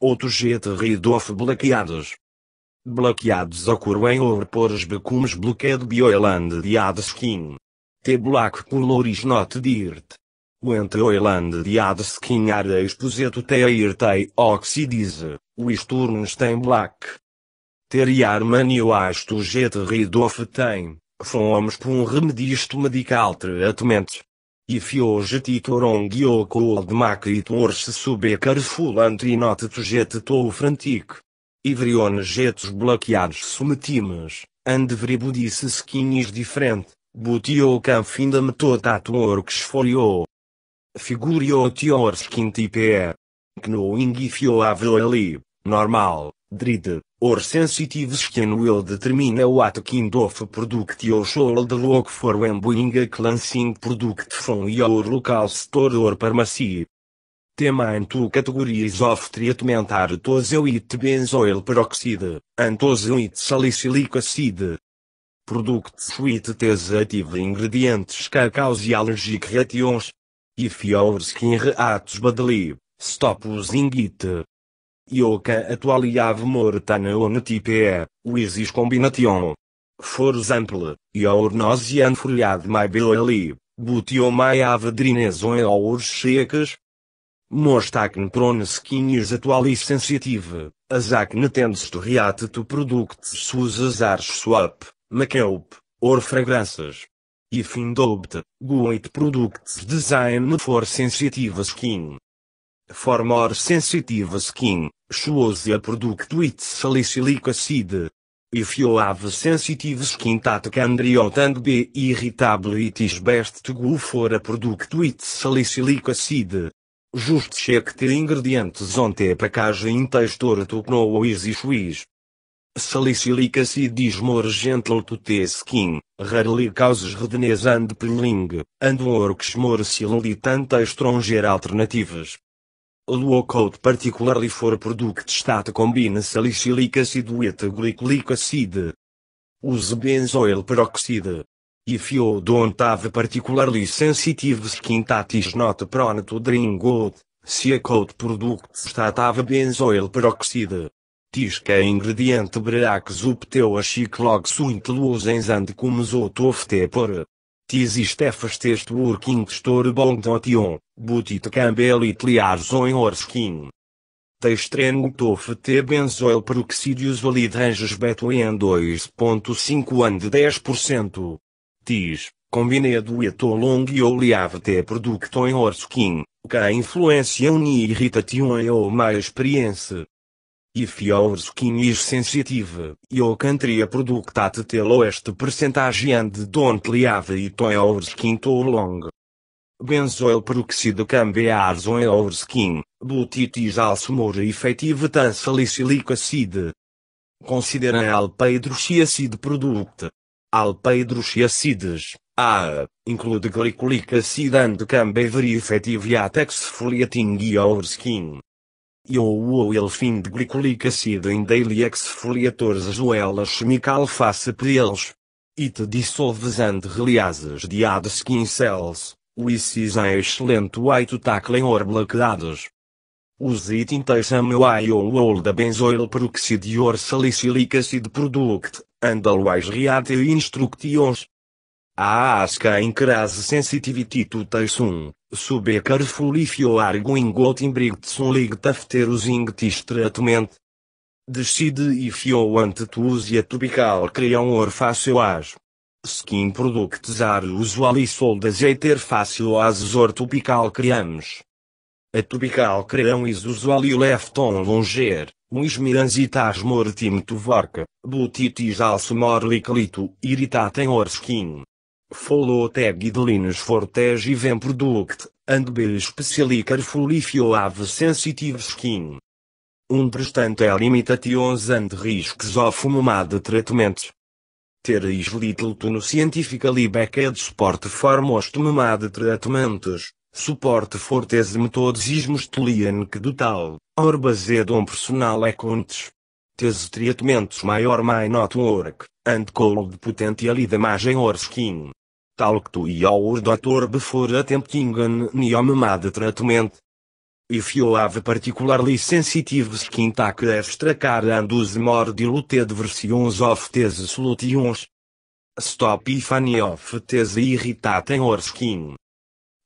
outros aterrido of bloqueados. Bloqueados ocorrem ou repores becumes bloqueado bioiland de skin, Te black coloris not dirt. O oiland de skin are exposeto te irtei oxidize, o isturnos tem black. Teriar manio asto jet ridof tem, fomos por um remedisto medical tratamento. E fio get wrong you could make it worse so e careful and not to get too frantic. Everyone gets bloqueados sumetimes, and everybody's skin diferente, different, but you can find a method that works for you. Figure out skin type. Knowing if you have a normal, drid, or sensitive skin will determine what kind of product you should look for when buying a cleansing product from your local store or pharmacy. Tema and two categories of treatment are tozoate benzoyl peroxide, and tozoate salicylic acid. Products with these active ingredients can cause allergic reactions. If your skin reacts badly, stop using it. Ioca atualiave mortana one type, uisis combination. For example, your nose mai my belly, but your my avedrines on your cheques. Most prone skin is atualis sensitive, as acne tends to react to products sus as swap, makeup, or fragrances. If in doubt, go products design for sensitive skin. For more sensitive skin, choose a product with salicylic acid. If you have sensitive skin that can dry and be irritable it is best to go for a product with salicylic acid. Just check the ingredients on the packaging texture to know is choice. Salicylic acid is more gentle to the skin, rarely causes redness and peeling, and works more solid than texture alternatives. A low-code particularly for product stat combine salicylic acid with glycolic acid. Use benzoyl peroxide. If you don't have particularly sensitive skin that is not prone to drink out, see a code product stat have benzoyl peroxide. Diz que ingrediente breaks up a chiclog suint luzens and comes out of por. Tis Stefas test working storebound on, but it can be liaison or skin. Testrengo tof T benzoil peroxídeos valid ranges between 2.5 and 10%. Tis, combinado with long e liave T producto or skin, que influenciam e irritation ou má experiência. If your skin is sensitive, you can try a product lowest percentage and don't leave it on your skin too long. Benzoyl peroxide can be added on your skin, but it is also more effective than salicylic acid. Considera alpeidroxiacid product. Alpeidroxiacides, A, ah, include glycolic acid and can be very effective at exfoliating your skin ou ou ele fin de glicolic acid em daily exfoliatores ajoelas chimica eles e te dissolves and releases de ad skin cells, which is an excellent way to tackle or blockades. Use it in some way ou all the benzoil peroxide or salicylic acid product, and always read the instructions. A asca encrase sensitivity to Taysun, sub carefully arguing what imbritsun lig Decide if you want to use a tubical crayon or Skin products are usually sold as either facial as or A tubical crayon is usually left on longer, which means it has more time to work, but it is also more likely to irritate or skin. Follow tag guidelines for tag even product, and be specially careful if you have sensitive skin. Understand é limitations and risks of mumad treatment. There is little to no scientifically backed é support for most mumad treatments, support for these methods is mostly anecdotal, or based é on personal accounts. These treatments maior may not work, and could potentially damage your skin. Talk to your doctor before attempting an neomemade treatment. If you have particularly sensitive skin tac extra car and use more diluted versions of these solutions. Stop if any of these irritating your skin.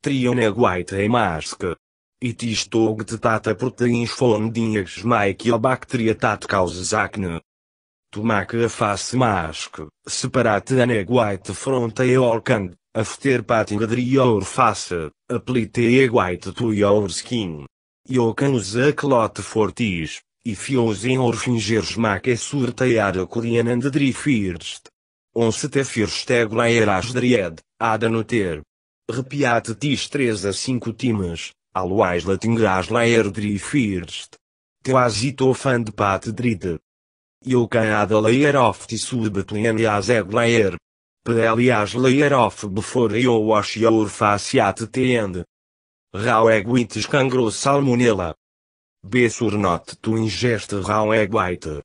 Trione white mask. E is dogged tata proteins found in eggs make a bactéria that causes acne. To a face mask, separate a egg white fronte e yolk after patting the your face, aplite the white to your skin. You can use a clot fortis, e if using or fingers make a surtear a Korean and dry first. se te first egg layer as dread, add no noter. Repiate these 3 a 5 times, Alois latingras laerdrifirst. Teasitofan de patedrite. Eu canada layer of tisubetlenias eg layer. Pelias layer of before eu wash your face the end. Rau egg with cangro salmonella. Besur not to ingest rau egg white.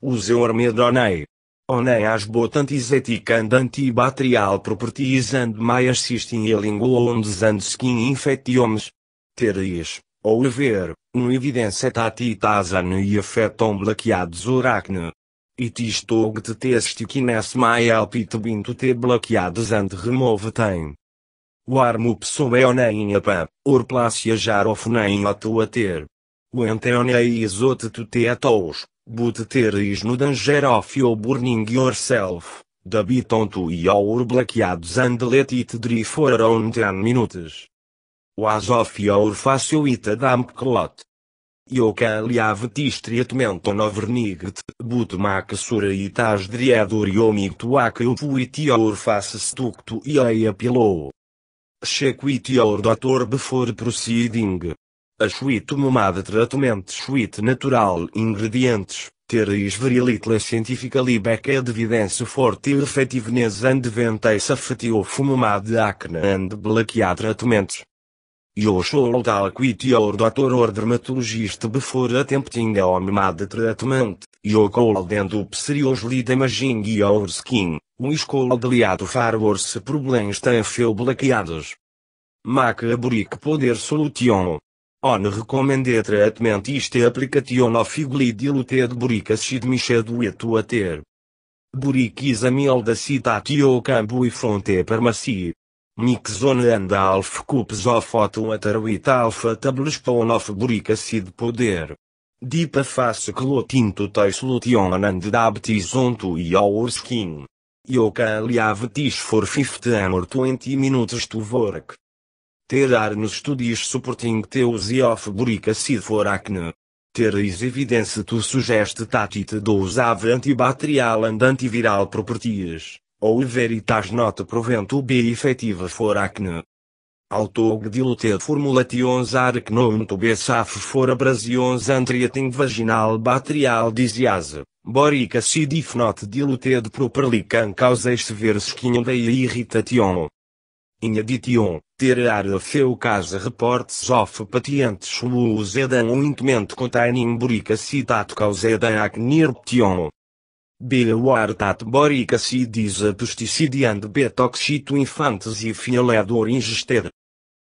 Use your medonei. Onei as botantis eticand antibacterial properties and my assisting healing wounds and skin infections teres, ou haver, no evidência tati tazano e afetam bloqueados oracne. Itistog de teste que nesse mael binto te bloqueados ante remove tem. O armo psoeonem é apa, orplácia jarofonem a tua ter. O enteonei é isote tu te atos, but teres no danger of your burning yourself, da biton tu e ao bloqueados and let it drift for around 10 minutos. O Oazofia orfáceo itadamk klot. Joka liavtistriatmenton overnigt, butmak suraitas driadoriomigtuak eupuitior facestucto iaia pilo. Chequitior doutor before proceeding. A suite mumada tratamento suite natural ingredientes, teris virilitla científica libeca evidência forte effectiveness and safati afatio fumumada acne and blaquear tratamentos your should talk with your doctor or dermatologist before attempting home é made treatment, your cold and up seriously damaging your skin, um could lead far worse problems than few bloqueados. Make a poder solution. On recommended treatment is the é application of dilute diluted boric acid mixed with water. Boric is a mild acetate o campo e fronte permaci. Nixon and alf cups of water with alfa a of boric acid poder Dipa face clotinto into the solution and dab this onto your skin. You can for 15 or 20 minutes to work. terar nos no studies supporting the use of boric acid for acne. ter is evidence to sugest that dos does have antibacterial and antiviral properties ou veritas not provento be efetiva for acne. Autog diluted formulations are to be safe for abrasions and vaginal bacterial disease, boric acid if not diluted properly can cause severe skin day irritation. In addition, there are a few case reports of patients who used an ointment containing boric acetate caused acne Bilawartat boric acid is a pesticide and betoxi to infants if ingested.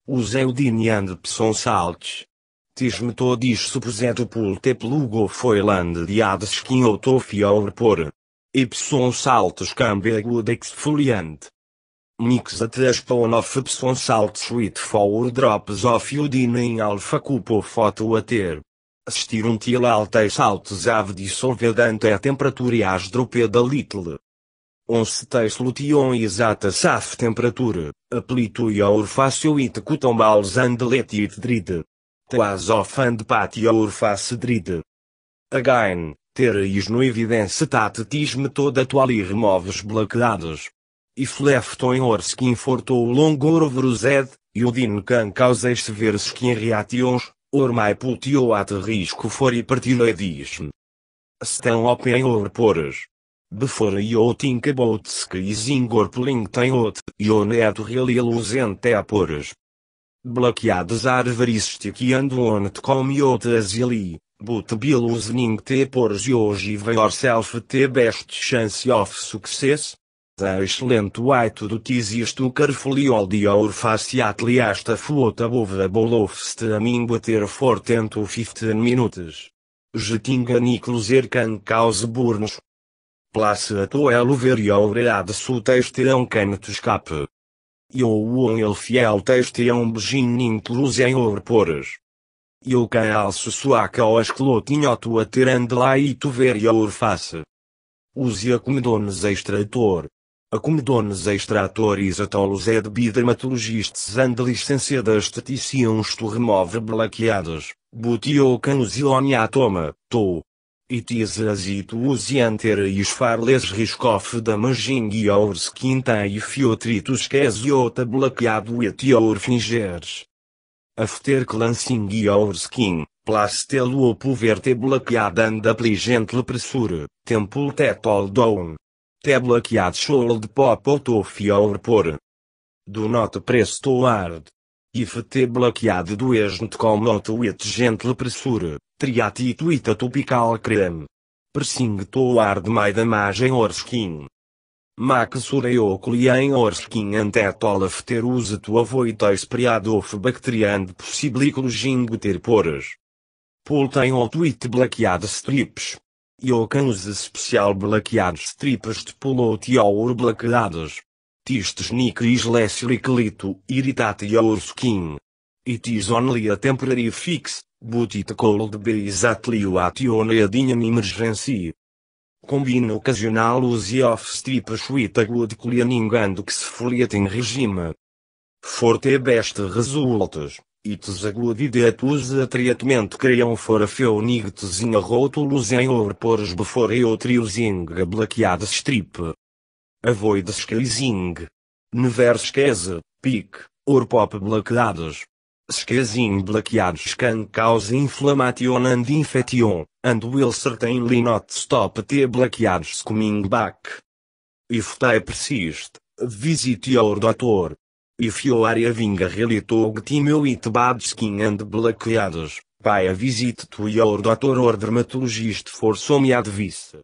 Use eudine and pson salts. Tis metodis supposed pulte plugo foiland diad skin ou tofi over por. Epson salts cambe Mix a spawn of epson with four drops of iodine in alfa cupo photo ater assistiram til alta e saltes av dissolvedante a temperatura e as da little. Ons teslution exata saf temperatura, aplitu e aur facio it cutombals and letit dride. Teas of and patio aur face dride. Again, tereis no evidência tatetisme toda atual e removes bloqueados. If left on skin fortou long o din can causa ver skin reactions, Ormai my put at risco for hypertiroidism. Estão open or pores. Before you think about squeezing or plinking out, you need really losent pores. Bloqueadas árvores ando on to come out easily, but be te pores you give yourself te best chance of success a é excelente white do tisisto carfoliol de aur faciat liasta flota bova bolofst a mim bater fortento 15 minutos. Jetinga nicloser can cause burnos. Place a toa luver e auread su testerão can te escape. Eu o el fiel testerão beijin inclus em orpores. Eu can alço suaca o esclotinhoto a ter lá e tu ver e face. Use a comedones extrator acomedones extratores atolos é de bidermatologistas and licenciadas staticians to remove blaqueados, butiocanos e oniatoma, to. It is as it was enter is far less risk of damaging your skin if you treat esquesiota blaqueado et your fingers. After cleansing your skin, plastel up verte blaqueada and apply gentle pressure, temple tetol down bloqueado show de pop ou of your pore. Do not press too hard. If bloqueado do doesn't come out with gentle pressure, triati it a topical cream. Pressing too hard may damage your skin. Make sure you clean your skin and that all after use of bacteria de possibly clogging with pores. Pull tweet bloqueado strips. E usa especial bloqueados tripas de polote e ouro bloqueados. Tistes nicris lessiliclito, irritate e skin. It is only a temporary fix, but it cold be exactly what you need in emergency. Combina ocasional use of stripas with a good cleaning and exfoliating regime. Forte best results ites aglutidetus atriatmente criam fora feonigtes in rótulos em or pores before eutriusing blaqueades strip. Avoid skeizing. Never esquece, pic, or pop bloqueados. Skezin bloqueados can cause inflammation and infection, and will certainly not stop te bloqueados coming back. If they persist, visit your doctor. If you are having a really tog meu it bad skin and blackheads, pai a visit to your doctor or dermatologist for some advice.